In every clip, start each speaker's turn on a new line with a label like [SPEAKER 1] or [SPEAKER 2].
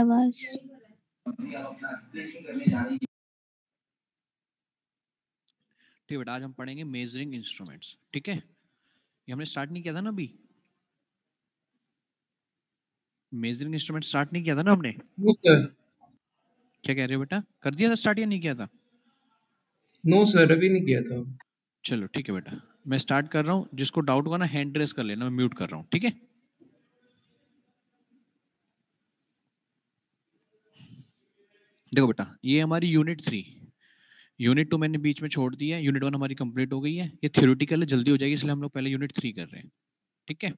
[SPEAKER 1] आवाज ठीक है बेटा आज हम पढ़ेंगे मेजरिंग इंस्ट्रूमेंट्स ठीक है ये हमने स्टार्ट नहीं किया था ना अभी मेजरिंग इंस्ट्रूमेंट स्टार्ट नहीं किया था ना हमने क्या कह रहे हो बेटा कर दिया था स्टार्ट या नहीं किया था नो सर अभी नहीं किया था चलो ठीक है बेटा मैं स्टार्ट कर रहा हूँ जिसको डाउट हुआ ना हैंड रेस कर लेना मैं म्यूट कर रहा हूँ ठीक है देखो बेटा ये हमारी यूनिट थ्री यूनिट टू मैंने बीच में छोड़ दी है यूनिट वन हमारी कंप्लीट हो गई है ये थ्योरेटिकल है जल्दी हो जाएगी इसलिए हम लोग पहले यूनिट थ्री कर रहे हैं ठीक है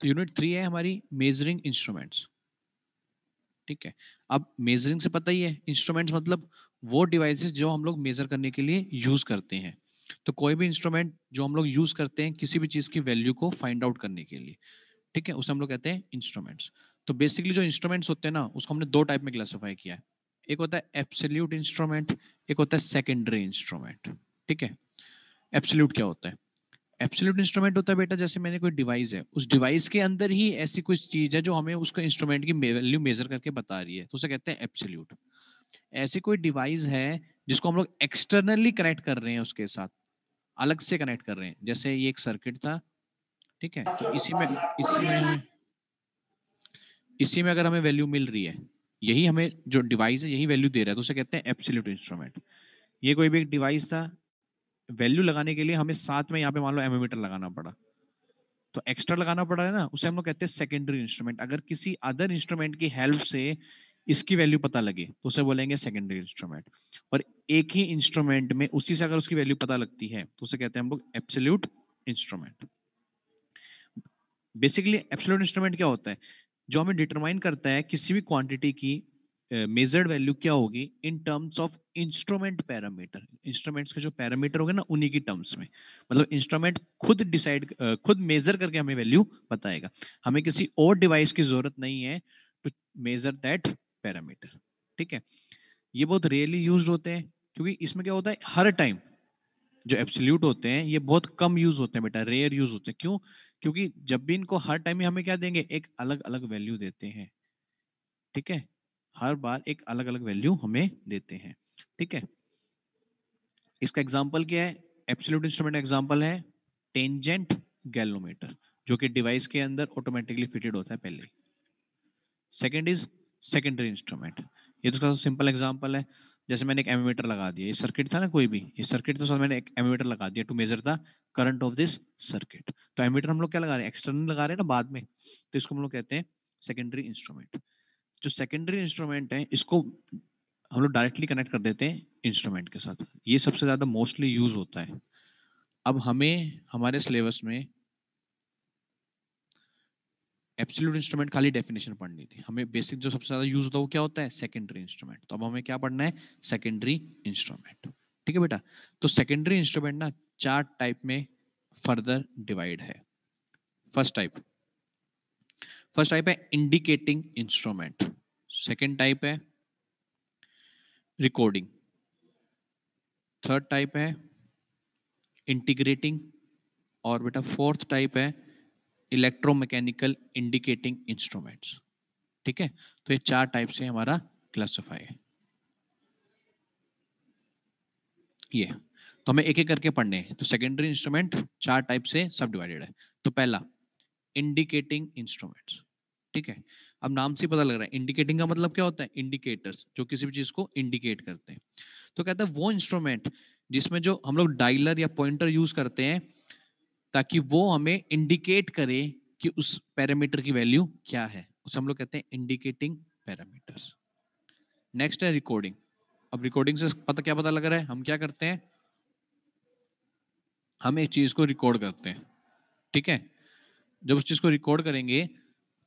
[SPEAKER 1] तो यूनिट थ्री है हमारी मेजरिंग इंस्ट्रूमेंट्स ठीक है अब मेजरिंग से पता ही है इंस्ट्रूमेंट्स मतलब वो डिवाइसेस जो हम लोग मेजर करने के लिए यूज़ करते हैं तो कोई भी इंस्ट्रूमेंट जो हम लोग यूज़ करते हैं किसी भी चीज़ की वैल्यू को फाइंड आउट करने के लिए ठीक है उसे हम लोग कहते हैं इंस्ट्रूमेंट्स तो बेसिकली जो इंस्ट्रूमेंट्स होते हैं ना उसको हमने दो टाइप में क्लासीफाई किया है एक होता है एप्सल्यूट इंस्ट्रूमेंट एक होता है सेकेंडरी इंस्ट्रूमेंट ठीक है एप्सल्यूट क्या होता है एप्सल्यूट इंस्ट्रूमेंट होता है बेटा जैसे मैंने कोई डिवाइस है उस डिवाइस के अंदर ही ऐसी कोई चीज है जो हमें उसको इंस्ट्रूमेंट की वैल्यू मेजर करके बता रही है तो उसे कहते हैं एप्सल्यूट ऐसी कोई डिवाइस है जिसको हम लोग एक्सटर्नली कनेक्ट कर रहे हैं उसके साथ अलग से कनेक्ट कर रहे हैं जैसे ये एक सर्किट था ठीक है तो इसी में इसी में इसी में अगर हमें वैल्यू मिल रही है यही हमें जो डिवाइस है यही वैल्यू दे रहा है तो उसे कहते हैं एप्सिल्यूट इंस्ट्रूमेंट ये कोई भी एक डिवाइस था वैल्यू लगाने के लिए हमें साथ में यहाँ पे मान लो एमोमीटर लगाना पड़ा तो एक्स्ट्रा लगाना पड़ा है ना उसे हम लोग कहते हैं सेकेंडरी इंस्ट्रूमेंट अगर किसी अदर इंस्ट्रूमेंट की हेल्प से इसकी वैल्यू पता लगे तो उसे बोलेंगे सेकेंडरी इंस्ट्रूमेंट और एक ही इंस्ट्रूमेंट में उसी से अगर उसकी वैल्यू पता लगती है तो उसे कहते हैं हम लोग absolute instrument basically absolute instrument क्या होता है जो हमें डिटरमाइन करता है किसी भी क्वांटिटी की मेजर्ड uh, वैल्यू क्या होगी in terms of instrument parameter instruments के जो पैरामीटर होंगे ना उन्हीं की टर्म्स में मतलब इंस्ट्रूमेंट खुद डिसाइड uh, खुद मेजर करके हमें वैल्यू बताएगा हमें किसी और डिवाइस की जरूरत नहीं है टू मेजर दैट पैरामीटर ठीक है ये बहुत रेयरली यूज होते हैं क्योंकि इसमें क्या होता है हर टाइम जो एब्सोल्यूट होते हैं ये बहुत कम यूज होते हैं बेटा रेयर यूज होते हैं क्यों क्योंकि जब भी इनको हर टाइम ही हमें क्या देंगे एक अलग अलग वैल्यू देते हैं ठीक है हर बार एक अलग अलग वैल्यू हमें देते हैं ठीक है इसका एग्जाम्पल क्या है एप्सोल्यूट इंस्ट्रूमेंट एग्जाम्पल है टेंजेंट गैलोमीटर जो कि डिवाइस के अंदर ऑटोमेटिकली फिटेड होता है पहले सेकेंड इज सेकेंडरी इंस्ट्रूमेंट ये तो सिंपल एग्जाम्पल है जैसे मैंने एक एमीटर लगा दिया ये सर्किट था ना कोई भी ये सर्किट था मैंने एक एमीटर लगा दिया to measure the current of this circuit तो एमीटर हम लोग क्या लगा रहे हैं एक्सटर्नल लगा रहे हैं ना बाद में तो इसको हम लोग कहते हैं सेकेंडरी इंस्ट्रूमेंट जो सेकेंडरी इंस्ट्रूमेंट है इसको हम लोग डायरेक्टली कनेक्ट कर देते हैं इंस्ट्रूमेंट के साथ ये सबसे ज़्यादा मोस्टली यूज होता है अब हमें हमारे सिलेबस में एब्सोल्यूट इंस्ट्रूमेंट खाली डेफिनेशन पढ़नी थी हमें बेसिक जो सबसे ज्यादा यूज होता है वो क्या होता है सेकेंडरी इंस्ट्रूमेंट तो अब हमें क्या पढ़ना है सेकेंडरी इंस्ट्रूमेंट ठीक है बेटा तो सेकेंडरी इंस्ट्रूमेंट ना चार टाइप में फर्दर डिवाइड है फर्स्ट टाइप फर्स्ट टाइप है इंडिकेटिंग इंस्ट्रूमेंट सेकेंड टाइप है रिकॉर्डिंग थर्ड टाइप है इंटीग्रेटिंग और बेटा फोर्थ टाइप है इलेक्ट्रोमैकेनिकल इंडिकेटिंग इंस्ट्रूमेंट्स ठीक है तो ये चार टाइप से हमारा क्लासीफाई है ये तो हमें एक एक करके पढ़ने हैं तो सेकेंडरी इंस्ट्रूमेंट चार टाइप से सब डिवाइडेड है तो पहला इंडिकेटिंग इंस्ट्रूमेंट्स ठीक है अब नाम से पता लग रहा है इंडिकेटिंग का मतलब क्या होता है इंडिकेटर्स जो किसी भी चीज को इंडिकेट करते हैं तो कहता है वो इंस्ट्रूमेंट जिसमें जो हम लोग डायलर या पॉइंटर यूज करते हैं ताकि वो हमें इंडिकेट करे कि उस पैरामीटर की वैल्यू क्या है उसे हम लोग कहते हैं इंडिकेटिंग पैरामीटर्स नेक्स्ट है रिकॉर्डिंग अब रिकॉर्डिंग से पता क्या पता लग रहा है हम क्या करते हैं हम एक चीज को रिकॉर्ड करते हैं ठीक है जब उस चीज को रिकॉर्ड करेंगे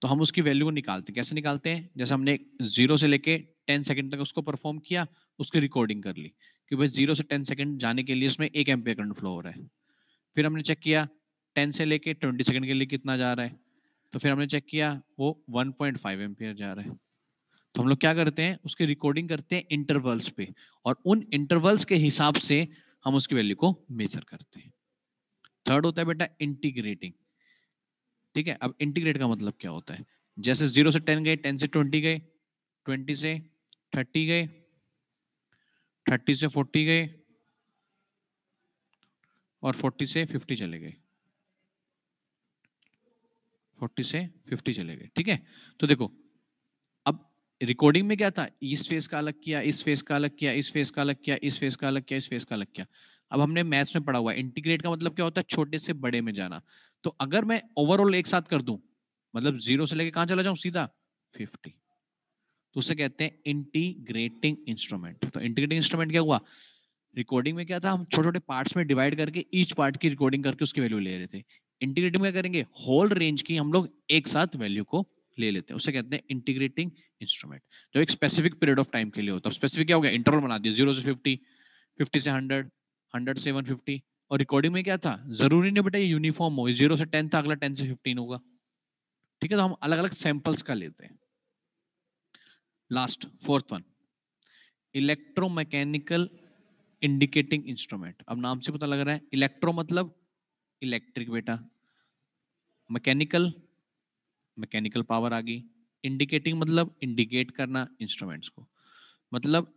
[SPEAKER 1] तो हम उसकी वैल्यू को निकालते हैं कैसे निकालते हैं जैसे हमने जीरो से लेके टेन सेकंड तक उसको परफॉर्म किया उसकी रिकॉर्डिंग कर ली कि भाई जीरो से टेन सेकंड जाने के लिए उसमें एक एम्पेयर करंट फ्लो हो रहा है फिर हमने चेक किया टेन से लेके ट्वेंटी सेकेंड के लिए कितना जा रहा है तो फिर हमने चेक किया वो वन पॉइंट फाइव जा रहा है तो हम लोग क्या करते हैं उसके रिकॉर्डिंग करते हैं इंटरवल्स पे और उन इंटरवल्स के हिसाब से हम उसकी वैल्यू को मेजर करते हैं थर्ड होता है बेटा इंटीग्रेटिंग ठीक है अब इंटीग्रेट का मतलब क्या होता है जैसे जीरो से टेन गए टेन से ट्वेंटी गए ट्वेंटी से थर्टी गए थर्टी से फोर्टी गए और 40 से 50 चले गए 40 से 50 चले गए ठीक है तो देखो अब रिकॉर्डिंग में क्या था इस फेस का अलग किया इस फेस का अलग किया इस फेस का अलग किया इस फेस का अलग किया इस फेस का अलग किया अब हमने मैथ्स में पढ़ा हुआ है इंटीग्रेट का मतलब क्या होता है छोटे से बड़े में जाना तो अगर मैं ओवरऑल एक साथ कर दूं मतलब जीरो से लेके कहा चला जाऊं सीधा फिफ्टी तो उसे कहते हैं इंटीग्रेटिंग इंस्ट्रूमेंट तो इंटीग्रेटिंग इंस्ट्रूमेंट क्या हुआ रिकॉर्डिंग में क्या था हम छोटे छोटे पार्ट्स में डिवाइड करके ईच पार्ट की रिकॉर्डिंग करके उसकी वैल्यू ले रहे थे इंटीग्रेटिंग में करेंगे होल रेंज की हम लोग एक साथ वैल्यू को ले लेते हैं उसे कहते हैं इंटीग्रेटिंग इंस्ट्रूमेंट जो एक स्पेसिफिक पीरियड ऑफ टाइम के लिए होता है स्पेसिफिक क्या हो गया इंटरवल बना दिया जीरो से फिफ्टी फिफ्टी से हंड्रेड हंड्रेड से वन फिफ्टी और रिकॉर्डिंग में क्या था जरूरी नहीं बेटा ये यूनिफॉर्म हो जीरो से टेन था अगला टेन से फिफ्टीन होगा ठीक है तो हम अलग अलग सैंपल्स का लेते हैं last fourth one electromechanical indicating instrument अब नाम से पता लग रहा है इलेक्ट्रो मतलब इलेक्ट्रिक बेटा मैकेनिकल मैकेनिकल पावर आ गई इंडिकेटिंग मतलब इंडिकेट करना इंस्ट्रूमेंट्स को मतलब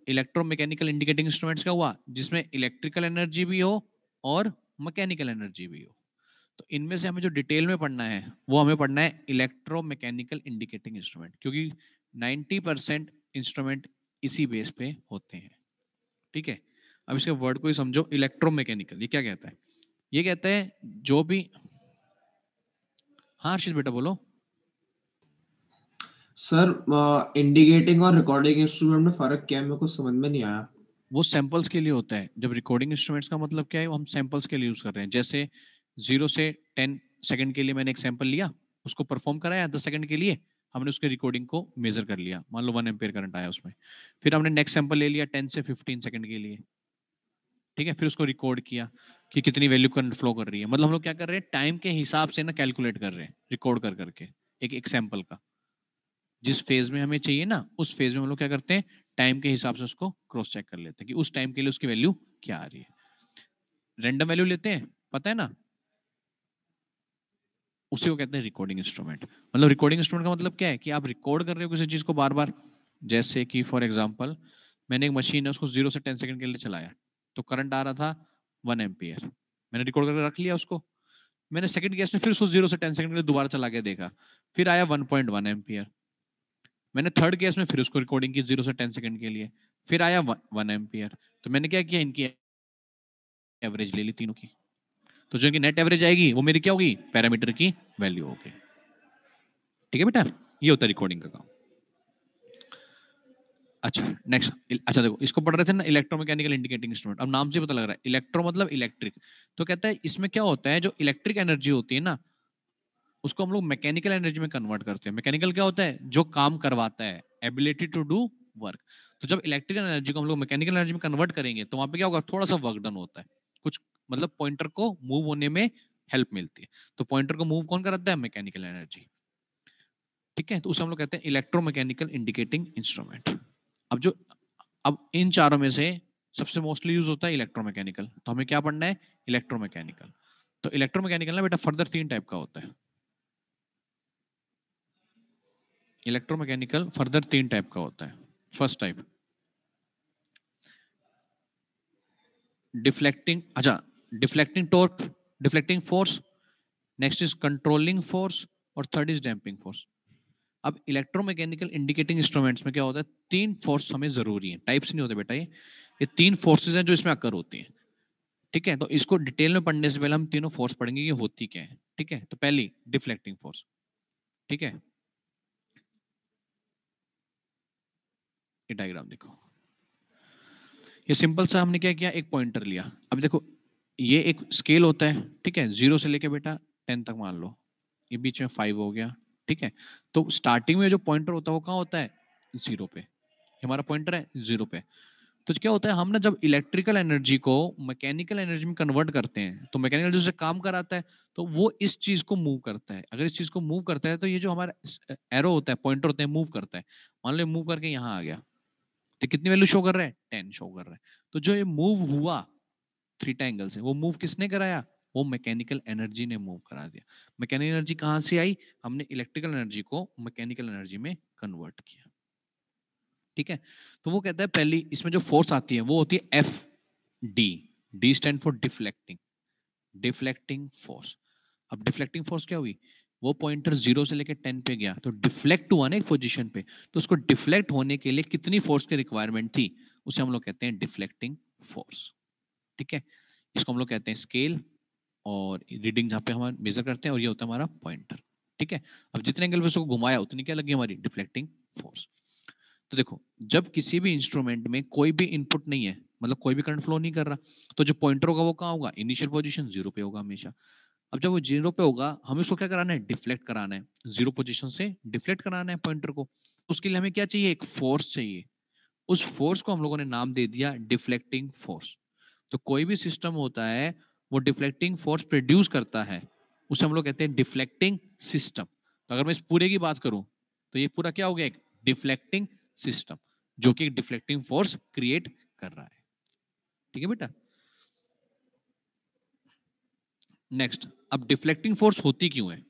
[SPEAKER 1] मैकेनिकल इंडिकेटिंग इंस्ट्रूमेंट्स का हुआ जिसमें इलेक्ट्रिकल एनर्जी भी हो और मैकेनिकल एनर्जी भी हो तो इनमें से हमें जो डिटेल में पढ़ना है वो हमें पढ़ना है इलेक्ट्रो मैकेनिकल इंडिकेटिंग इंस्ट्रूमेंट क्योंकि 90 परसेंट इंस्ट्रूमेंट इसी बेस पे होते हैं ठीक है अब इसके वर्ड को ही समझो इलेक्ट्रो मैकेनिकल ये क्या कहता है ये कहता है जो भी हाँ अर्षित बेटा बोलो सर इंडिकेटिंग और रिकॉर्डिंग इंस्ट्रूमेंट में फर्क क्या है मेरे को समझ में नहीं आया वो सैंपल्स के लिए होता है जब रिकॉर्डिंग इंस्ट्रूमेंट्स का मतलब क्या है वो हम सैंपल्स के लिए यूज कर रहे हैं जैसे जीरो से टेन सेकंड के लिए मैंने एक सैंपल लिया उसको परफॉर्म कराया दस सेकंड के लिए हमने उसके रिकॉर्डिंग को मेजर कर लिया मान लो वन एम्पेयर करंट आया उसमें फिर हमने नेक्स्ट सैंपल ले लिया टेन से फिफ्टीन सेकंड के लिए ठीक है फिर उसको रिकॉर्ड किया कि कितनी वैल्यू करंट फ्लो कर रही है मतलब हम लोग क्या कर रहे हैं टाइम के हिसाब से ना कैलकुलेट कर रहे हैं रिकॉर्ड कर करके एक एग्जाम्पल का जिस फेज में हमें चाहिए ना उस फेज में हम लोग क्या करते हैं टाइम के हिसाब से उसको क्रॉस चेक कर लेते हैं कि उस टाइम के लिए उसकी वैल्यू क्या आ रही है रेंडम वैल्यू लेते हैं पता है ना उसी को कहते हैं रिकॉर्डिंग इंस्ट्रूमेंट मतलब रिकॉर्डिंग इंस्ट्रूमेंट का मतलब क्या है कि आप रिकॉर्ड कर रहे हो किसी चीज को बार बार जैसे कि फॉर एग्जाम्पल मैंने एक मशीन है उसको जीरो से टेन सेकंड के लिए चलाया तो करंट आ रहा था वन एम्पियर मैंने रिकॉर्ड करके रख लिया उसको मैंने सेकंड गैस में फिर उसको जीरो से टेन सेकंड के लिए दोबारा चला के देखा फिर आया वन पॉइंट वन एम्पियर मैंने थर्ड गैस में फिर उसको रिकॉर्डिंग की जीरो से टेन सेकंड के लिए फिर आया वन एम्पियर तो मैंने क्या किया इनकी एवरेज ले ली तीनों की तो जो इनकी नेट एवरेज आएगी वो मेरी क्या होगी पैरामीटर की वैल्यू होगी ठीक है बेटा ये होता है रिकॉर्डिंग का काम अच्छा नेक्स्ट अच्छा देखो इसको पढ़ रहे थे ना इलेक्ट्रोमैकेनिकल इंडिकेटिंग इंस्ट्रूमेंट अब नाम से पता लग रहा है इलेक्ट्रो मतलब इलेक्ट्रिक तो कहता है इसमें क्या होता है जो इलेक्ट्रिक एनर्जी होती है ना उसको हम लोग मैकेनिकल एनर्जी में कन्वर्ट करते हैं मैकेनिकल क्या होता है जो काम करवाता है एबिलिटी टू डू वर्क तो जब इलेक्ट्रिकल एनर्जी को हम लोग मैकेनिकल एनर्जी में कन्वर्ट करेंगे तो वहां पे क्या होगा थोड़ा सा वर्क डन होता है कुछ मतलब पॉइंटर को मूव होने में हेल्प मिलती है तो पॉइंटर को मूव कौन कराता है मैकेनिकल एनर्जी ठीक है तो उसे हम लोग कहते हैं इलेक्ट्रोमैकेनिकल इंडिकेटिंग इंस्ट्रूमेंट अब जो अब इन चारों में से सबसे मोस्टली यूज होता है इलेक्ट्रोमैकेनिकल तो हमें क्या पढ़ना है इलेक्ट्रोमैकेनिकल तो इलेक्ट्रोमैकेनिकल ना बेटा फर्दर तीन टाइप का होता है इलेक्ट्रोमैकेनिकल फर्दर तीन टाइप का होता है फर्स्ट टाइप डिफ्लेक्टिंग अच्छा deflecting torque deflecting force next is controlling force और थर्ड इज डैम्पिंग फोर्स अब इलेक्ट्रोमैकेनिकल इंडिकेटिंग इंस्ट्रूमेंट्स में क्या होता है तीन फोर्स हमें जरूरी है टाइप्स नहीं होते बेटा ये ये तीन फोर्सेज हैं जो इसमें अक्कर होती हैं ठीक है तो इसको डिटेल में पढ़ने से पहले हम तीनों फोर्स पढ़ेंगे ये होती क्या है ठीक है तो पहली डिफ्लेक्टिंग फोर्स ठीक है ये डायग्राम देखो ये सिंपल सा हमने क्या किया एक पॉइंटर लिया अब देखो ये एक स्केल होता है ठीक है जीरो से लेके बेटा टेन तक मान लो ये बीच में फाइव हो गया ठीक है तो स्टार्टिंग में जो पॉइंटर होता है वो कहाँ होता है जीरो पे हमारा पॉइंटर है जीरो पे तो क्या होता है हम ना जब इलेक्ट्रिकल एनर्जी को मैकेनिकल एनर्जी में कन्वर्ट करते हैं तो मैकेनिकल जो काम कराता है तो वो इस चीज को मूव करता है अगर इस चीज को मूव करता है तो ये जो हमारा एरो होता है पॉइंटर होते हैं मूव करता है मान लो मूव करके यहाँ आ गया तो कितनी वैल्यू शो कर रहा है टेन शो कर रहा है तो जो ये मूव हुआ थ्री एंगल से वो मूव किसने कराया वो मैकेनिकल एनर्जी ने मूव करा दिया मैकेनिकल एनर्जी कहाँ से आई हमने इलेक्ट्रिकल एनर्जी को मैकेनिकल एनर्जी में कन्वर्ट किया ठीक है तो वो कहता है पहली इसमें जो फोर्स आती है वो होती है F D D stand for deflecting deflecting force अब डिफ्लेक्टिंग फोर्स क्या हुई वो पॉइंटर जीरो से लेकर टेन पे गया तो डिफ्लेक्ट हुआ ना एक पोजिशन पे तो उसको डिफ्लेक्ट होने के लिए कितनी फोर्स की रिक्वायरमेंट थी उसे हम लोग कहते हैं डिफ्लेक्टिंग फोर्स ठीक है इसको हम लोग कहते हैं स्केल और रीडिंग जहाँ पे हम मेजर करते हैं और ये होता है हमारा पॉइंटर ठीक है अब जितने एंगल पे उसको घुमाया उतनी क्या लगी हमारी डिफ्लेक्टिंग फोर्स तो देखो जब किसी भी इंस्ट्रूमेंट में कोई भी इनपुट नहीं है मतलब कोई भी करंट फ्लो नहीं कर रहा तो जो पॉइंटर होगा वो कहाँ होगा इनिशियल पोजिशन जीरो पे होगा हमेशा अब जब वो जीरो पे होगा हमें उसको क्या कराना है डिफ्लेक्ट कराना है जीरो पोजिशन से डिफ्लेक्ट कराना है पॉइंटर को उसके लिए हमें क्या चाहिए एक फोर्स चाहिए उस फोर्स को हम लोगों ने नाम दे दिया डिफ्लेक्टिंग फोर्स तो कोई भी सिस्टम होता है वो डिफ्लेक्टिंग फोर्स प्रोड्यूस करता है उसे हम लोग कहते हैं डिफ्लेक्टिंग सिस्टम तो अगर मैं इस पूरे की बात करूं तो ये पूरा क्या हो गया एक डिफ्लेक्टिंग सिस्टम जो कि एक डिफ्लेक्टिंग फोर्स क्रिएट कर रहा है ठीक है बेटा नेक्स्ट अब डिफ्लेक्टिंग फोर्स होती क्यों है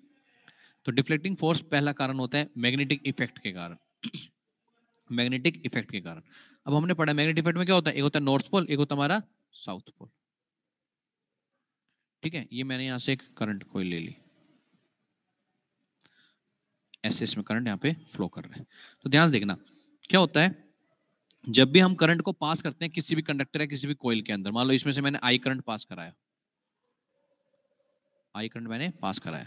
[SPEAKER 1] तो डिफ्लेक्टिंग फोर्स पहला कारण होता है मैग्नेटिक इफेक्ट के कारण मैग्नेटिक इफेक्ट के कारण अब हमने पढ़ा मैग्नेटिक इफेक्ट में क्या होता है एक होता है नॉर्थ पोल एक होता है हमारा साउथ पोल ठीक है ये मैंने यहाँ से एक करंट कोई ले ली ऐसे इसमें करंट यहाँ पे फ्लो कर रहा है तो ध्यान से देखना क्या होता है जब भी हम करंट को पास करते हैं किसी भी कंडक्टर या किसी भी कोयल के अंदर मान लो इसमें से मैंने आई करंट पास कराया आई करंट मैंने पास कराया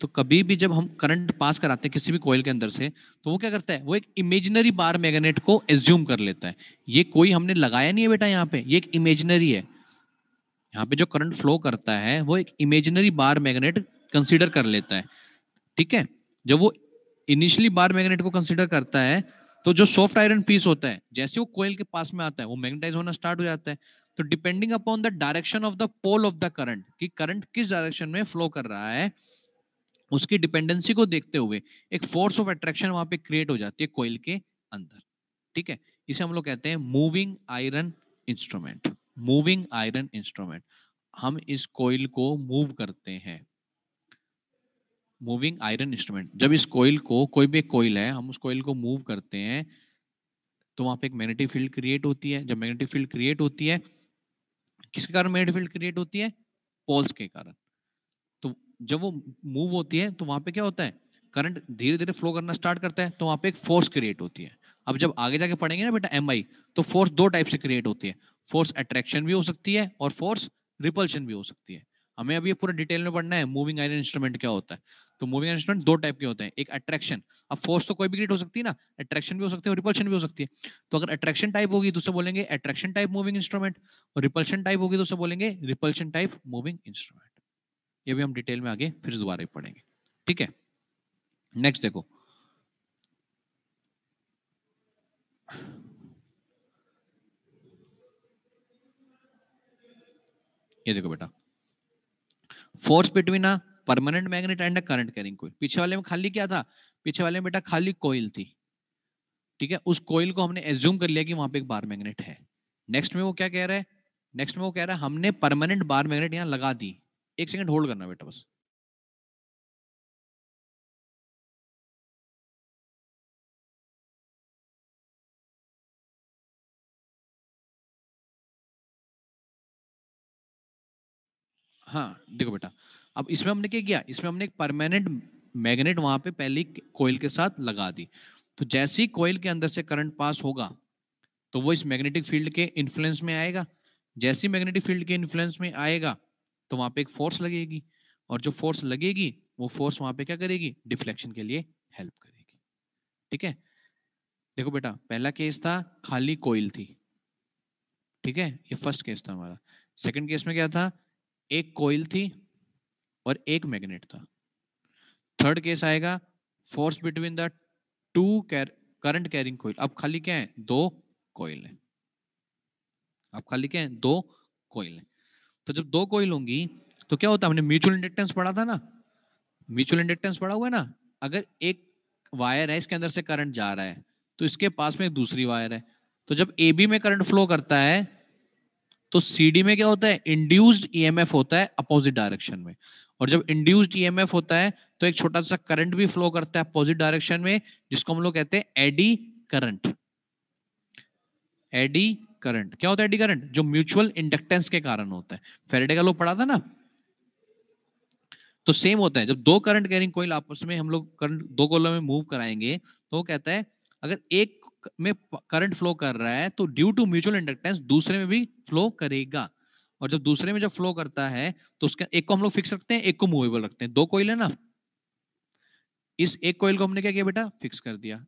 [SPEAKER 1] तो कभी भी जब हम करंट पास कराते हैं किसी भी कोयल के अंदर से तो वो क्या करता है वो एक इमेजिनरी बार मैग्नेट को एज्यूम कर लेता है ये कोई हमने लगाया नहीं है बेटा यहाँ पे ये एक इमेजिनरी है यहाँ पे जो करंट फ्लो करता है वो एक इमेजिनरी बार मैग्नेट कंसीडर कर लेता है ठीक है जब वो इनिशियली बार मैग्नेट को कंसीडर करता है तो जो सॉफ्ट आयरन पीस होता है जैसे वो कोयल के पास में आता है वो मैग्नेटाइज होना स्टार्ट हो जाता है तो depending upon the direction of the pole of the current कि करंट किस डायरेक्शन में फ्लो कर रहा है उसकी डिपेंडेंसी को देखते हुए एक फोर्स ऑफ अट्रैक्शन वहां पे क्रिएट हो जाती है कोयल के अंदर ठीक है इसे हम लोग कहते हैं moving iron instrument moving iron instrument हम इस कोयल को मूव करते हैं मूविंग आयरन इंस्ट्रूमेंट जब इस कोयल को कोई भी एक कोयल है हम उस कोयल को मूव करते हैं तो वहां पे एक मैग्नेटिक फील्ड क्रिएट होती है जब मैग्नेटिक फील्ड क्रिएट होती है किसके कारण मैग्नेटिक फील्ड क्रिएट होती है पोल्स के कारण तो जब वो मूव होती है तो वहां पे क्या होता है करंट धीरे धीरे फ्लो करना स्टार्ट करता है तो वहां पे एक फोर्स क्रिएट होती है अब जब आगे जाके पढ़ेंगे ना बेटा एम तो फोर्स दो टाइप से क्रिएट होती है फोर्स अट्रैक्शन भी हो सकती है और फोर्स रिपल्शन भी हो सकती है हमें अभी पूरा डिटेल में पढ़ना है मूविंग आयरन इंस्ट्रूमेंट क्या होता है तो मूविंग आयरन इंस्ट्रूमेंट दो टाइप के होते हैं एक अट्रैक्शन अब फोर्स तो कोई भी क्रिएट हो सकती है ना अट्रैक्शन भी हो सकती है और रिपल्शन भी हो सकती है तो अगर अट्रैक्शन टाइप होगी तो उसे बोलेंगे अट्रैक्शन टाइप मूविंग इंस्ट्रूमेंट और रिपल्शन टाइप होगी तो उसे बोलेंगे रिपल्शन टाइप मूविंग इंस्ट्रूमेंट ये भी हम डिटेल में आगे फिर दोबारा ही पढ़ेंगे ठीक है नेक्स्ट देखो ये देखो बेटा force between a permanent magnet and a current carrying coil पीछे वाले में खाली क्या था पीछे वाले में बेटा खाली कोइल थी ठीक है उस कोइल को हमने एज्यूम कर लिया कि वहां पे एक बार मैग्नेट है नेक्स्ट में वो क्या कह रहा है नेक्स्ट में वो कह रहा है हमने परमानेंट बार मैग्नेट यहाँ लगा दी एक सेकंड होल्ड करना बेटा बस हाँ देखो बेटा अब इसमें हमने क्या किया इसमें हमने एक परमानेंट मैग्नेट वहां पे पहले कोयल के साथ लगा दी तो जैसे ही कोयल के अंदर से करंट पास होगा तो वो इस मैग्नेटिक फील्ड के इन्फ्लुएंस में आएगा जैसे ही मैग्नेटिक फील्ड के इन्फ्लुएंस में आएगा तो वहां पे एक फोर्स लगेगी और जो फोर्स लगेगी वो फोर्स वहां पे क्या करेगी डिफ्लेक्शन के लिए हेल्प करेगी ठीक है देखो बेटा पहला केस था खाली कोयल थी ठीक है ये फर्स्ट केस था हमारा सेकंड केस में क्या था एक कोयल थी और एक मैग्नेट था थर्ड केस आएगा force between the two current carrying coil अब खाली क्या है दो कोयल है अब खाली क्या है दो कोयल है तो जब दो कोयल होंगी तो क्या होता है हमने म्यूचुअल इंडक्टेंस पढ़ा था ना म्यूचुअल इंडक्टेंस पढ़ा हुआ है ना अगर एक वायर है इसके अंदर से करंट जा रहा है तो इसके पास में एक दूसरी वायर है तो जब ए बी में करंट फ्लो करता है तो सीडी में क्या होता है इंड्यूस्ड ईएमएफ e होता है अपोजिट डायरेक्शन में और जब इंड्यूस्ड ईएमएफ e होता है तो एक छोटा सा करंट भी फ्लो करता है अपोजिट डायरेक्शन में जिसको हम लोग कहते हैं एडी करंट एडी करंट क्या होता है एडी करंट जो म्यूचुअल इंडक्टेंस के कारण होता है फेरेडे का लोग पढ़ा था ना तो सेम होता है जब दो करंट कैरिंग कोई आपस में हम लोग करंट दो कोलो में मूव कराएंगे तो वो कहता है अगर एक में करंट फ्लो कर रहा है तो ड्यू टू म्यूचुअल इंडक्टेंस दूसरे में भी फ्लो करेगा और जब दूसरे में जब फ्लो करता है तो उसका एक को हम लोग फिक्स रखते हैं एक को मूवेबल रखते हैं दो कोयल है ना इस एक कोयल को हमने क्या किया बेटा फिक्स कर दिया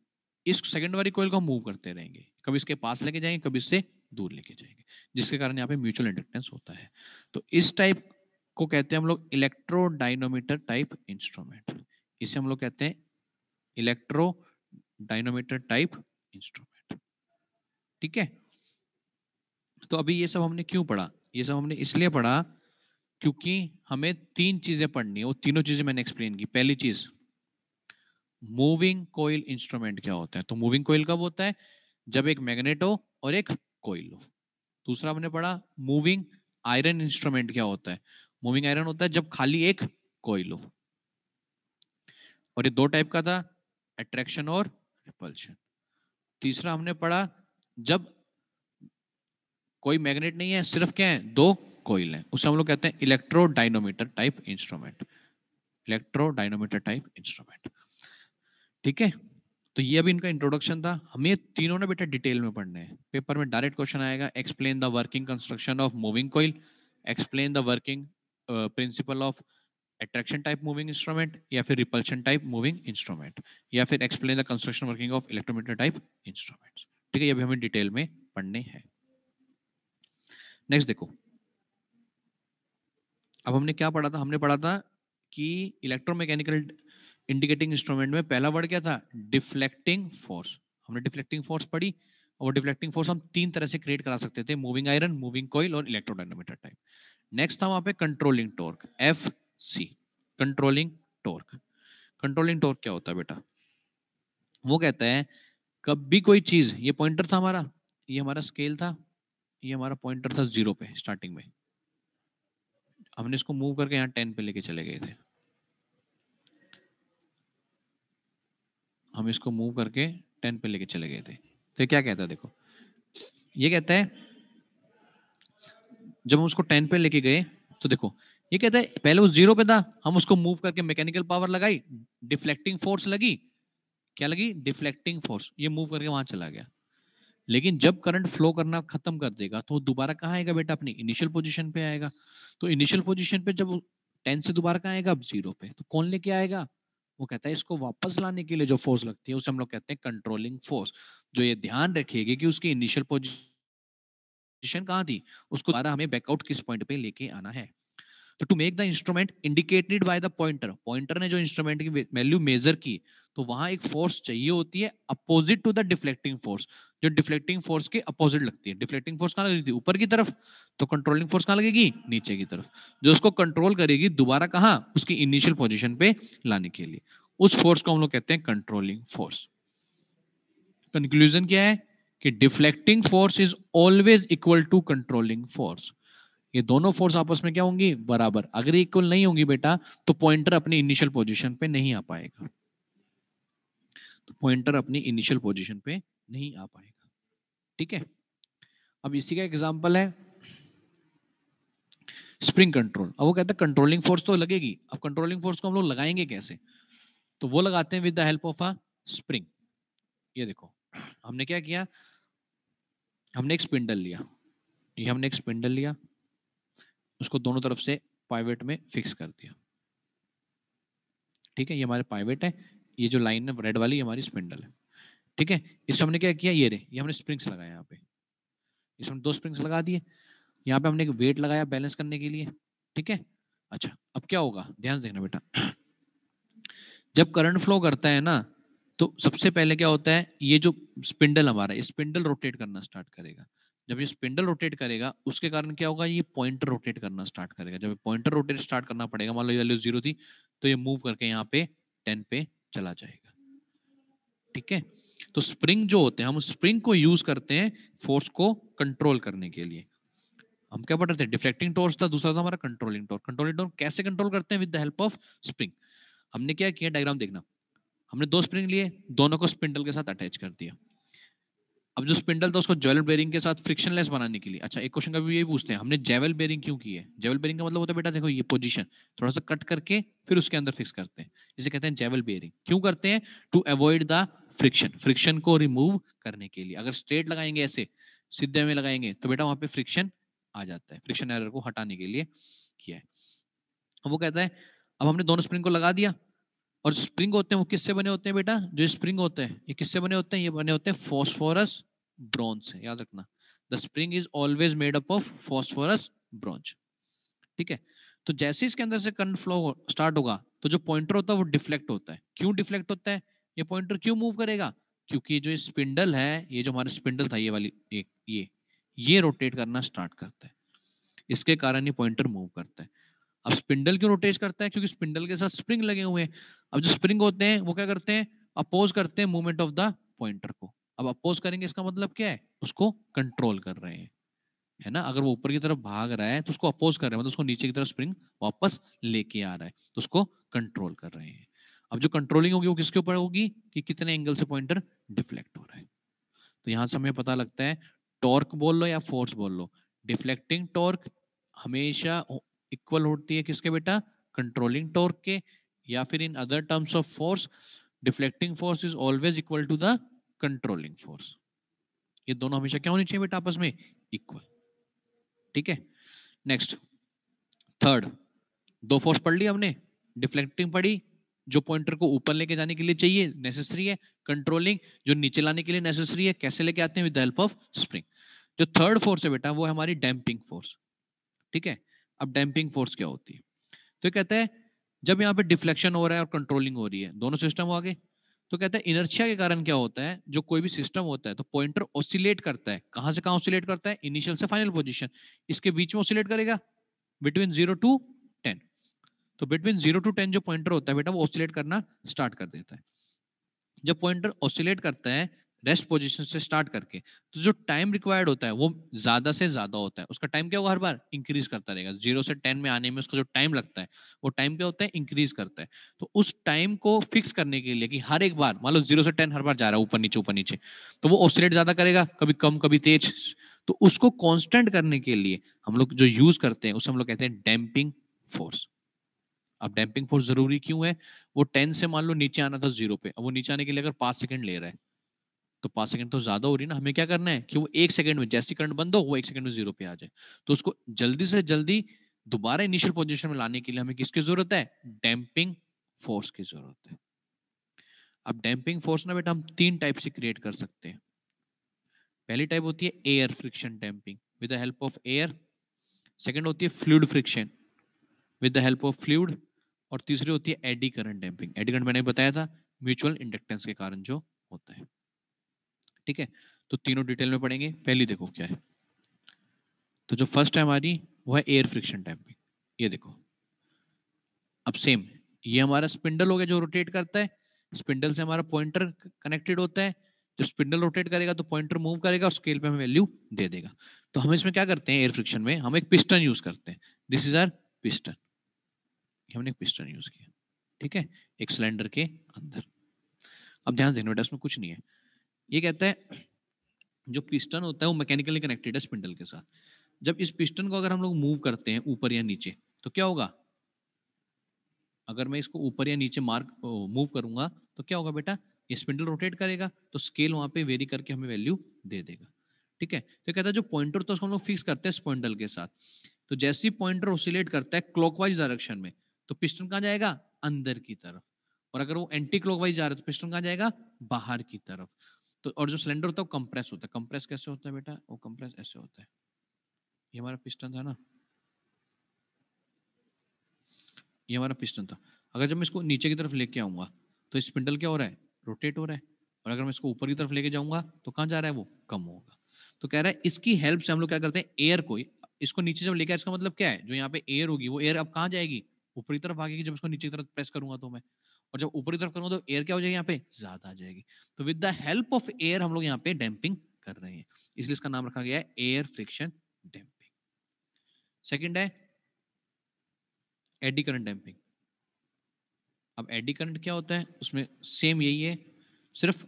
[SPEAKER 1] इस सेकंड वाली कोयल को हम मूव करते रहेंगे कभी इसके पास लेके जाएंगे कभी इससे दूर लेके जाएंगे जिसके कारण यहाँ पे म्यूचुअल इंडक्टेंस होता है तो इस टाइप को कहते हैं हम लोग इलेक्ट्रो डायनोमीटर टाइप इंस्ट्रूमेंट इसे हम लोग कहते हैं इलेक्ट्रो डायनोमीटर टाइप इंस्ट्रूमेंट ठीक है तो अभी ये सब हमने क्यों पढ़ा ये सब हमने इसलिए पढ़ा क्योंकि हमें तीन चीजें पढ़नी है वो तीनों चीजें मैंने एक्सप्लेन की पहली चीज मूविंग कोयल इंस्ट्रूमेंट क्या होता है तो मूविंग कोयल कब होता है जब एक मैग्नेट हो और एक कोयल हो दूसरा हमने पढ़ा मूविंग आयरन इंस्ट्रूमेंट क्या होता है मूविंग आयरन होता है जब खाली एक कोयल हो और ये दो टाइप का था अट्रैक्शन और रिपल्शन तीसरा हमने पढ़ा जब कोई मैग्नेट नहीं है सिर्फ क्या है दो कोयल है उसे हम लोग कहते हैं electro dynamometer type instrument electro dynamometer type instrument ठीक है तो ये अभी इनका इंट्रोडक्शन था हमें तीनों ने बेटा डिटेल में पढ़ने हैं पेपर में डायरेक्ट क्वेश्चन आएगा explain the working construction of moving coil explain the working principle of attraction type moving instrument या फिर रिपल्शन टाइप मूविंग इंस्ट्रूमेंट या फिर explain the construction working of electrometer type instrument ठीक है ये भी हमें डिटेल में पढ़ने हैं नेक्स्ट देखो अब हमने क्या पढ़ा था हमने पढ़ा था कि इलेक्ट्रोमैकेनिकल इंडिकेटिंग इंस्ट्रूमेंट में पहला वर्ड क्या था डिफ्लेक्टिंग फोर्स हमने डिफ्लेक्टिंग फोर्स पढ़ी और डिफ्लेक्टिंग फोर्स हम तीन तरह से क्रिएट करा सकते थे मूविंग आयरन मूविंग कॉइल और इलेक्ट्रोडाइनोमीटर टाइप नेक्स्ट था वहां पे controlling torque F C controlling torque controlling torque क्या होता है बेटा वो कहता है कब भी कोई चीज ये पॉइंटर था हमारा ये हमारा स्केल था ये हमारा पॉइंटर था जीरो पे स्टार्टिंग में हमने इसको मूव करके यहाँ टेन पे लेके चले गए थे हम इसको मूव करके टेन पे लेके चले गए थे तो क्या कहता है देखो ये कहता है जब हम उसको टेन पे लेके गए तो देखो ये कहता है पहले वो जीरो पे था हम उसको मूव करके मैकेनिकल पावर लगाई डिफ्लेक्टिंग फोर्स लगी क्या लगी डिफ्लेक्टिंग फोर्स ये मूव करके वहां चला गया लेकिन जब करंट फ्लो करना खत्म कर देगा तो दोबारा कहाँ आएगा बेटा अपनी इनिशियल पोजिशन पे आएगा तो इनिशियल पोजिशन पे जब टेन से दोबारा कहाँ आएगा अब जीरो पे तो कौन लेके आएगा वो कहता है इसको वापस लाने के लिए जो फोर्स लगती है उसे हम लोग कहते हैं कंट्रोलिंग फोर्स जो ये ध्यान रखिएगा कि उसकी इनिशियल पोजिशन कहाँ थी उसको दोबारा हमें बैकआउट किस पॉइंट पे लेके आना है तो to make the instrument indicated by the pointer pointer ने जो इंस्ट्रूमेंट की वैल्यू मेजर की तो वहां एक फोर्स चाहिए होती है opposite to the deflecting force जो डिफ्लेक्टिंग फोर्स के अपोजिट लगती है डिफ्लेक्टिंग फोर्स कहाँ लगती है ऊपर की तरफ तो कंट्रोलिंग फोर्स कहाँ लगेगी नीचे की तरफ जो उसको कंट्रोल करेगी दोबारा कहाँ उसकी इनिशियल पोजिशन पे लाने के लिए उस फोर्स को हम लोग कहते हैं कंट्रोलिंग फोर्स कंक्लूजन क्या है कि deflecting force is always equal to controlling force ये दोनों फोर्स आपस में क्या होंगी बराबर अगर इक्वल नहीं होंगी बेटा तो पॉइंटर अपनी इनिशियल पोजिशन पे नहीं आ पाएगा तो पॉइंटर अपनी इनिशियल पोजिशन पे नहीं आ पाएगा ठीक है अब इसी का एग्जाम्पल है स्प्रिंग कंट्रोल अब वो कहते हैं कंट्रोलिंग फोर्स तो लगेगी अब कंट्रोलिंग फोर्स को हम लोग लगाएंगे कैसे तो वो लगाते हैं with the help of a spring ये देखो हमने क्या किया हमने एक स्पिंडल लिया ये हमने एक स्पिंडल लिया उसको दोनों तरफ से पाइवेट में फिक्स कर दिया ठीक है ये हमारे पाइवेट है ये जो लाइन है रेड वाली हमारी स्पिंडल है ठीक है इस हमने क्या किया ये रे ये हमने स्प्रिंग्स लगाए यहाँ पे इस हमने दो स्प्रिंग्स लगा दिए यहाँ पे हमने एक वेट लगाया बैलेंस करने के लिए ठीक है अच्छा अब क्या होगा ध्यान देखना बेटा जब करंट फ्लो करता है ना तो सबसे पहले क्या होता है ये जो स्पिंडल हमारा ये स्पिंडल रोटेट करना स्टार्ट करेगा जब ये स्पिंडल रोटेट करेगा उसके कारण क्या होगा ये पॉइंटर रोटेट करना स्टार्ट करेगा जब पॉइंटर रोटेट स्टार्ट करना पड़ेगा मान लो ये वैल्यू जीरो थी तो ये मूव करके यहाँ पे टेन पे चला जाएगा ठीक है तो स्प्रिंग जो होते हैं हम स्प्रिंग को यूज करते हैं फोर्स को कंट्रोल करने के लिए हम क्या पढ़ रहे थे डिफ्लेक्टिंग टोर्स था दूसरा था हमारा कंट्रोलिंग टोर कंट्रोलिंग टोर कैसे कंट्रोल करते हैं with the help of spring हमने क्या किया डायग्राम देखना हमने दो स्प्रिंग लिए दोनों को स्पिंडल के साथ अटैच कर दिया अब जो स्पिंडल था उसको ज्वेल बेरिंग के साथ फ्रिक्शनलेस बनाने के लिए अच्छा एक क्वेश्चन का भी यही पूछते हैं हमने जेवल बेरिंग क्यों की है जेवल बेरिंग का मतलब होता है बेटा देखो ये पोजीशन थोड़ा सा कट करके फिर उसके अंदर फिक्स करते हैं जिसे कहते हैं जेवल बेरिंग क्यों करते हैं to avoid the friction friction को रिमूव करने के लिए अगर स्ट्रेट लगाएंगे ऐसे सीधे में लगाएंगे तो बेटा वहां पे फ्रिक्शन आ जाता है फ्रिक्शन एरर को हटाने के लिए किया है वो कहता है अब हमने दोनों स्प्रिंग को लगा दिया और स्प्रिंग होते हैं वो किससे बने होते हैं बेटा जो स्प्रिंग होते हैं ये किससे बने होते हैं ये बने होते हैं फॉस्फोरस ब्रॉन्ज याद रखना the spring is always made up of phosphorus bronze ठीक है तो जैसे इसके अंदर से करंट फ्लो स्टार्ट होगा तो जो पॉइंटर होता है वो डिफ्लेक्ट होता है क्यों डिफ्लेक्ट होता है ये पॉइंटर क्यों मूव करेगा क्योंकि जो स्पिंडल है ये जो हमारा स्पिंडल था ये वाली एक ये ये रोटेट करना स्टार्ट करता है इसके कारण ये पॉइंटर मूव करता है अब स्पिंडल क्यों रोटेट करता है क्योंकि स्पिंडल के साथ स्प्रिंग लगे हुए हैं अब जो स्प्रिंग होते हैं वो क्या करते हैं अपोज करते हैं मूवमेंट ऑफ द पॉइंटर को अब अपोज करेंगे इसका मतलब क्या है उसको कंट्रोल कर रहे हैं है ना अगर वो ऊपर की तरफ भाग रहा है तो उसको अपोज कर रहे हैं मतलब उसको नीचे की तरफ स्प्रिंग वापस लेके आ रहा है तो उसको कंट्रोल कर रहे हैं अब जो कंट्रोलिंग होगी वो किसके ऊपर होगी कि कितने एंगल से पॉइंटर डिफ्लेक्ट हो रहा है तो यहाँ से हमें पता लगता है टॉर्क बोल लो या फोर्स बोल लो डिफ्लेक्टिंग टॉर्क हमेशा इक्वल होती है किसके बेटा कंट्रोलिंग टॉर्क के या फिर in other terms of force deflecting force is always equal to the controlling force ये दोनों हमेशा क्या होनी चाहिए बेटा आपस में इक्वल ठीक है नेक्स्ट थर्ड दो फोर्स पढ़ ली हमने डिफ्लेक्टिंग पढ़ी जो पॉइंटर को ऊपर लेके जाने के लिए चाहिए नेसेसरी है कंट्रोलिंग जो नीचे लाने के लिए नेसेसरी है कैसे लेके आते हैं with the help of spring जो थर्ड फोर्स है बेटा वो है हमारी डैम्पिंग फोर्स ठीक है अब डैम्पिंग फोर्स क्या होती है तो कहता है जब यहाँ पे डिफ्लेक्शन हो रहा है और कंट्रोलिंग हो रही है दोनों सिस्टम आगे तो कहता है इनर्शिया के कारण क्या होता है जो कोई भी सिस्टम होता है तो पॉइंटर ऑसिलेट करता है कहाँ से कहाँ ऑसिलेट करता है इनिशियल से फाइनल पोजिशन इसके बीच में ऑसिलेट करेगा बिटवीन जीरो टू टेन तो बिटवीन जीरो टू टेन जो पॉइंटर होता है बेटा वो ऑसिलेट करना स्टार्ट कर देता है जब पॉइंटर ऑसिलेट करता है रेस्ट पोजिशन से स्टार्ट करके तो जो टाइम रिक्वायर्ड होता है वो ज्यादा से ज्यादा होता है उसका टाइम क्या होगा हर बार इंक्रीज करता रहेगा जीरो से टेन में आने में उसका जो टाइम लगता है वो टाइम क्या होता है इंक्रीज करता है तो उस टाइम को फिक्स करने के लिए कि हर एक बार मान लो जीरो से टेन हर बार जा रहा है ऊपर नीचे ऊपर नीचे तो वो ऑसिलेट ज्यादा करेगा कभी कम कभी तेज तो उसको कॉन्स्टेंट करने के लिए हम लोग जो यूज करते हैं उसे हम लोग कहते हैं डैम्पिंग फोर्स अब डैम्पिंग फोर्स जरूरी क्यों है वो टेन से मान लो नीचे आना था जीरो पे अब वो नीचे आने के लिए अगर पांच सेकंड ले रहा है तो पांच सेकंड तो ज्यादा हो रही है ना हमें क्या करना है कि वो एक सेकंड में जैसे करंट बंद हो वो एक सेकंड में जीरो पे आ जाए तो उसको जल्दी से जल्दी दोबारा इनिशियल पोजिशन में लाने के लिए हमें किसकी जरूरत है डैम्पिंग फोर्स की जरूरत है अब डैम्पिंग फोर्स ना बेटा हम तीन टाइप से क्रिएट कर सकते हैं पहली टाइप होती है air friction damping with the help of air second होती है fluid friction with the help of fluid और तीसरी होती है eddy current damping eddy current मैंने बताया था म्यूचुअल इंडक्टेंस के कारण जो होता है ठीक है तो तीनों डिटेल में पढ़ेंगे पहली देखो क्या है तो जो फर्स्ट है हमारी वो है एयर फ्रिक्शन डैम्पिंग ये देखो अब सेम ये हमारा स्पिंडल हो गया जो रोटेट करता है स्पिंडल से हमारा पॉइंटर कनेक्टेड होता है जब स्पिंडल रोटेट करेगा तो पॉइंटर मूव करेगा और स्केल पे हमें वैल्यू दे देगा तो हम इसमें क्या करते हैं एयर फ्रिक्शन में हम एक पिस्टन यूज करते हैं दिस इज आर पिस्टन हमने एक पिस्टन यूज किया ठीक है एक सिलेंडर के अंदर अब ध्यान देना बेटा इसमें कुछ नहीं है ये कहता है जो पिस्टन होता है वो मैकेनिकली कनेक्टेड है स्पिंडल के साथ जब इस पिस्टन को अगर हम लोग मूव करते हैं ऊपर या नीचे तो क्या होगा अगर मैं इसको ऊपर या नीचे मार्क मूव करूंगा तो क्या होगा बेटा ये स्पिंडल रोटेट करेगा तो स्केल वहां पे वेरी करके हमें वैल्यू दे देगा ठीक है तो कहता है जो पॉइंटर तो उसको हम लोग फिक्स करते हैं स्पिंडल के साथ तो जैसे ही पॉइंटर ओसिलेट करता है क्लॉकवाइज डायरेक्शन में तो पिस्टन कहाँ जाएगा अंदर की तरफ और अगर वो एंटी क्लॉकवाइज जा रहा है तो पिस्टन कहाँ जाएगा बाहर की तरफ तो और जो सिलेंडर होता है वो कंप्रेस होता है कंप्रेस कैसे होता है बेटा वो कंप्रेस ऐसे होता है ये हमारा पिस्टन था ना ये हमारा पिस्टन था अगर जब मैं इसको नीचे की तरफ लेके आऊंगा तो स्पिंडल क्या हो रहा है रोटेट हो रहा है और अगर मैं इसको ऊपर की तरफ लेके जाऊंगा तो कहाँ जा रहा है वो कम होगा तो कह रहा है इसकी हेल्प से हम लोग क्या करते हैं एयर को इसको नीचे जब लेके इसका मतलब क्या है जो यहाँ पे एयर होगी वो एयर अब कहाँ जाएगी ऊपर की तरफ आगेगी जब इसको नीचे की तरफ प्रेस करूंगा तो मैं और जब ऊपर की तरफ करूंगा तो एयर क्या हो जाएगी यहाँ पे ज्यादा आ जाएगी तो with the help of air हम लोग यहाँ पे डैम्पिंग कर रहे हैं इसलिए इसका नाम रखा गया है एयर फ्रिक्शन डैम्पिंग सेकेंड है एडी करंट डैम्पिंग अब एडी करंट क्या होता है उसमें सेम यही है सिर्फ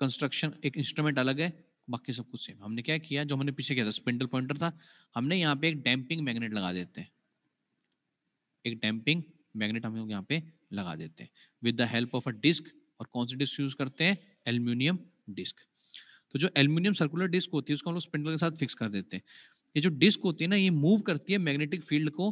[SPEAKER 1] कंस्ट्रक्शन एक इंस्ट्रूमेंट अलग है बाकी सब कुछ सेम हमने क्या किया जो हमने पीछे किया था स्पिंडल पॉइंटर था हमने यहाँ पे एक डैम्पिंग मैग्नेट लगा देते हैं एक डैम्पिंग मैग्नेट हम लोग यहाँ पे लगा देते हैं with the help of a disk और कौन सी डिस्क यूज करते हैं एल्यूमिनियम डिस्क तो जो एल्यूमिनियम सर्कुलर डिस्क होती है उसको हम लोग स्पिंडल के साथ फिक्स कर देते हैं ये जो डिस्क होती है ना ये मूव करती है मैग्नेटिक फील्ड को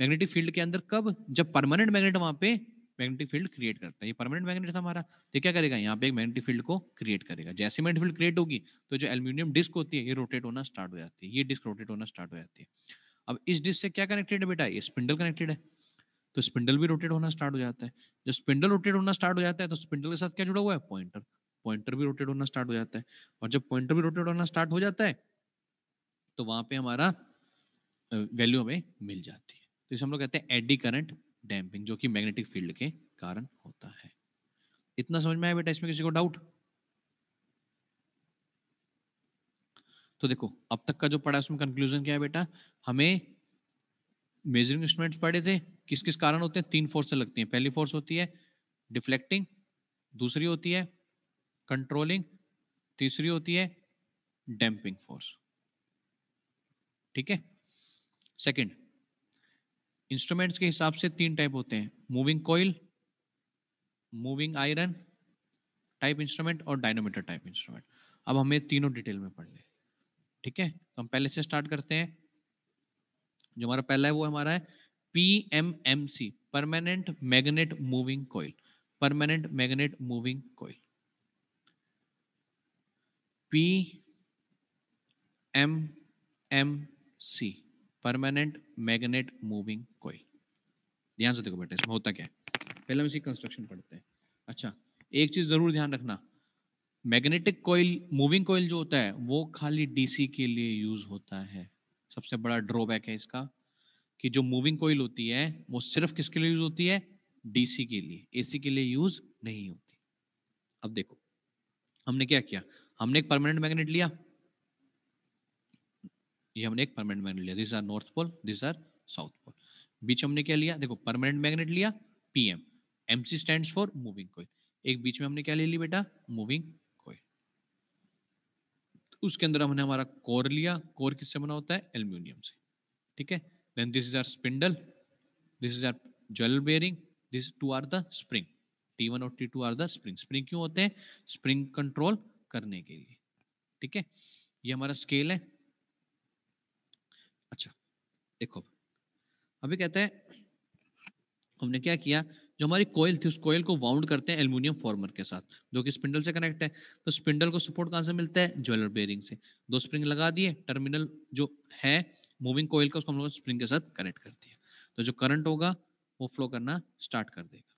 [SPEAKER 1] मैग्नेटिक फील्ड के अंदर कब जब परमानेंट मैग्नेट वहां पे मैग्नेटिक फील्ड क्रिएट करता है ये परमानेंट मैग्नेट था हमारा तो क्या करेगा यहाँ पे एक मैग्नेटिक फील्ड को क्रिएट करेगा जैसे मैग्नेटिक फील्ड क्रिएट होगी तो जो एल्यूमिनियम डिस्क होती है ये रोटेट होना स्टार्ट हो जाती है ये डिस्क रोटेट होना स्टार्ट हो जाती है अब इस डिस्क से क्या कनेक्टेड है बेटा ये स्पिंडल कनेक्टेड है तो स्पिंडल भी रोटेट होना स्टार्ट हो जाता है जब स्पिंडल रोटेट होना स्टार्ट हो जाता है तो स्पिंडल के साथ क्या जुड़ा हुआ है पॉइंटर पॉइंटर भी रोटेट होना स्टार्ट हो जाता है और जब पॉइंटर भी रोटेट होना स्टार्ट हो जाता है तो वहां पे हमारा वैल्यू हमें मिल जाती है तो इसे हम लोग कहते हैं एडी करंट डैम्पिंग जो कि मैग्नेटिक फील्ड के कारण होता है इतना समझ में आया बेटा इसमें किसी को डाउट तो देखो अब तक का जो पढ़ा उसमें कंक्लूजन क्या है बेटा हमें मेजरिंग इंस्ट्रूमेंट्स पढ़े थे किस किस कारण होते हैं तीन फोर्सें लगती हैं पहली फोर्स होती है डिफ्लेक्टिंग दूसरी होती है कंट्रोलिंग तीसरी होती है डैम्पिंग फोर्स ठीक है सेकंड इंस्ट्रूमेंट्स के हिसाब से तीन टाइप होते हैं moving coil moving iron type instrument और डायनोमीटर टाइप इंस्ट्रूमेंट अब हमें तीनों डिटेल में पढ़ लें ठीक है तो हम पहले से स्टार्ट करते हैं जो हमारा पहला है वो हमारा है PMMC permanent magnet moving coil permanent magnet moving coil P M M C permanent magnet moving coil ध्यान से देखो बेटा इसमें होता क्या है पहले हम इसी कंस्ट्रक्शन पढ़ते हैं अच्छा एक चीज जरूर ध्यान रखना मैग्नेटिक कॉइल मूविंग कॉइल जो होता है वो खाली डीसी के लिए यूज होता है सबसे बड़ा ड्रॉबैक है इसका कि जो मूविंग कोयल होती है वो सिर्फ किसके लिए यूज होती है डीसी के लिए एसी के लिए यूज नहीं होती अब देखो हमने क्या किया हमने एक परमानेंट मैग्नेट लिया ये हमने एक परमानेंट मैग्नेट लिया this are north pole this are south pole बीच हमने क्या लिया देखो परमानेंट मैग्नेट लिया PM MC stand for moving coil एक बीच में हमने क्या ले ली बेटा मूविंग तो उसके अंदर हमने हमारा कोर लिया कोर किससे बना होता है एल्यूमिनियम से ठीक है then this is our spindle this is our jewel bearing these two are the spring T1 और T2 are the spring spring क्यों होते हैं स्प्रिंग कंट्रोल करने के लिए ठीक है ये हमारा स्केल है अच्छा देखो अभी कहते हैं हमने क्या किया जो हमारी कोयल थी उस कोयल को वाउंड करते हैं एल्यूमिनियम फॉर्मर के साथ जो कि स्पिंडल से कनेक्ट है तो स्पिंडल को सपोर्ट कहां से मिलता है ज्वेलर बेयरिंग से दो स्प्रिंग लगा दिए टर्मिनल जो है मूविंग कोयल का उसको हम लोग स्प्रिंग के साथ कनेक्ट कर दिया तो जो करंट होगा वो फ्लो करना स्टार्ट कर देगा